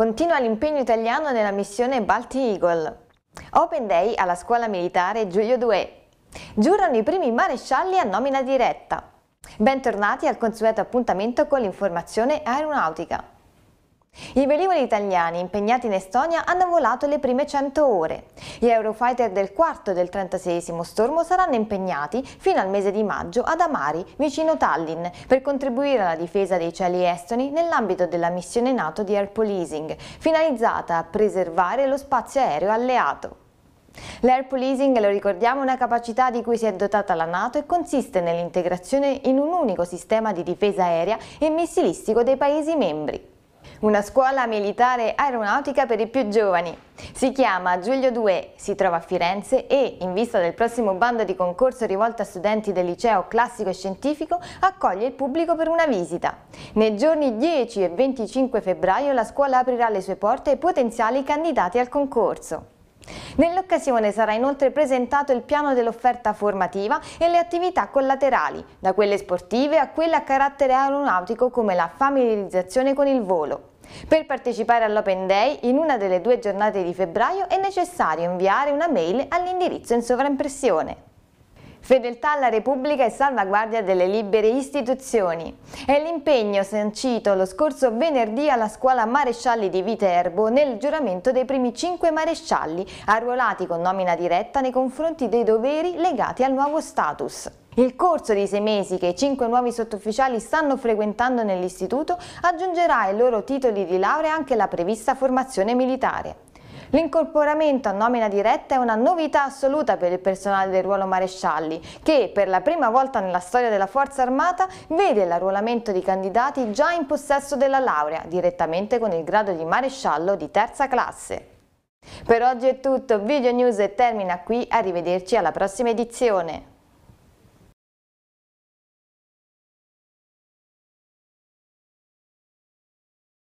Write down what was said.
Continua l'impegno italiano nella missione Balti Eagle. Open Day alla scuola militare Giulio 2. Giurano i primi marescialli a nomina diretta. Bentornati al consueto appuntamento con l'informazione aeronautica. I velivoli italiani impegnati in Estonia hanno volato le prime 100 ore. Gli Eurofighter del quarto e del 36 stormo saranno impegnati fino al mese di maggio ad Amari, vicino Tallinn, per contribuire alla difesa dei cieli estoni nell'ambito della missione NATO di Air Policing, finalizzata a preservare lo spazio aereo alleato. L'air policing, lo ricordiamo, è una capacità di cui si è dotata la Nato e consiste nell'integrazione in un unico sistema di difesa aerea e missilistico dei Paesi membri. Una scuola militare aeronautica per i più giovani. Si chiama Giulio 2, si trova a Firenze e, in vista del prossimo bando di concorso rivolto a studenti del liceo classico e scientifico, accoglie il pubblico per una visita. Nei giorni 10 e 25 febbraio la scuola aprirà le sue porte ai potenziali candidati al concorso. Nell'occasione sarà inoltre presentato il piano dell'offerta formativa e le attività collaterali, da quelle sportive a quelle a carattere aeronautico come la familiarizzazione con il volo. Per partecipare all'Open Day in una delle due giornate di febbraio è necessario inviare una mail all'indirizzo in sovraimpressione. Fedeltà alla Repubblica e salvaguardia delle libere istituzioni. È l'impegno sancito lo scorso venerdì alla scuola Marescialli di Viterbo nel giuramento dei primi cinque marescialli, arruolati con nomina diretta nei confronti dei doveri legati al nuovo status. Il corso di sei mesi che i cinque nuovi sottufficiali stanno frequentando nell'istituto aggiungerà ai loro titoli di laurea anche la prevista formazione militare. L'incorporamento a nomina diretta è una novità assoluta per il personale del ruolo marescialli che per la prima volta nella storia della Forza Armata vede l'arruolamento di candidati già in possesso della laurea direttamente con il grado di maresciallo di terza classe. Per oggi è tutto, Video News termina qui, arrivederci alla prossima edizione.